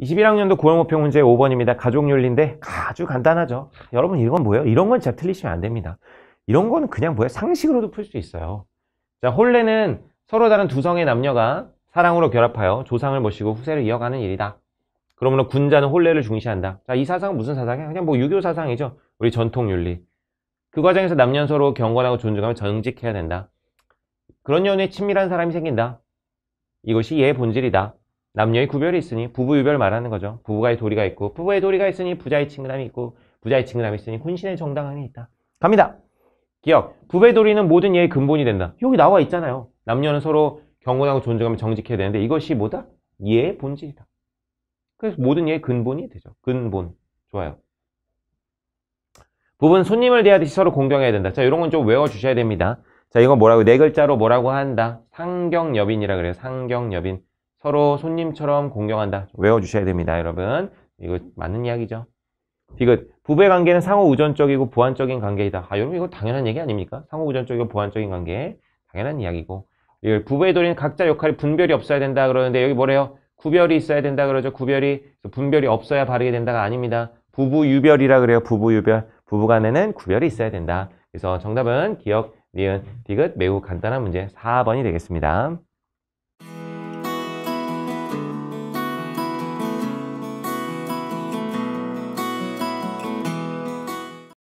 21학년도 고용호평 문제 5번입니다. 가족윤리인데 아주 간단하죠. 여러분 이건 뭐예요? 이런 건 진짜 틀리시면 안 됩니다. 이런 건 그냥 뭐예요? 상식으로도 풀 수 있어요. 자, 혼례는 서로 다른 두 성의 남녀가 사랑으로 결합하여 조상을 모시고 후세를 이어가는 일이다. 그러므로 군자는 혼례를 중시한다. 자, 이 사상은 무슨 사상이야? 그냥 뭐 유교 사상이죠. 우리 전통 윤리. 그 과정에서 남녀 서로 경건하고 존중하며 정직해야 된다. 그런 연애에 친밀한 사람이 생긴다. 이것이 예의 본질이다. 남녀의 구별이 있으니 부부 유별 말하는 거죠. 부부가의 도리가 있고 부부의 도리가 있으니 부자의 친근함이 있고 부자의 친근함이 있으니 혼신의 정당함이 있다. 갑니다. 기억. 부부의 도리는 모든 예의 근본이 된다. 여기 나와 있잖아요. 남녀는 서로 경건하고 존중하며 정직해야 되는데 이것이 뭐다? 예의 본질이다. 그래서 모든 예의 근본이 되죠. 근본. 좋아요. 부분 손님을 대하듯이 서로 공경해야 된다. 자, 이런 건 좀 외워주셔야 됩니다. 자, 이건 뭐라고? 네 글자로 뭐라고 한다? 상경여빈이라 그래요. 상경여빈. 서로 손님처럼 공경한다. 외워주셔야 됩니다, 여러분. 이거 맞는 이야기죠. 이거 부부의 관계는 상호 우전적이고 보완적인 관계이다. 아, 여러분 이거 당연한 얘기 아닙니까? 상호 우전적이고 보완적인 관계. 당연한 이야기고. 이 부부의 도리는 각자 역할이 분별이 없어야 된다 그러는데 여기 뭐래요? 구별이 있어야 된다 그러죠. 구별이 분별이 없어야 바르게 된다가 아닙니다. 부부 유별이라 그래요. 부부 유별. 부부 간에는 구별이 있어야 된다. 그래서 정답은 기억, 니은, 디귿 매우 간단한 문제 4번이 되겠습니다.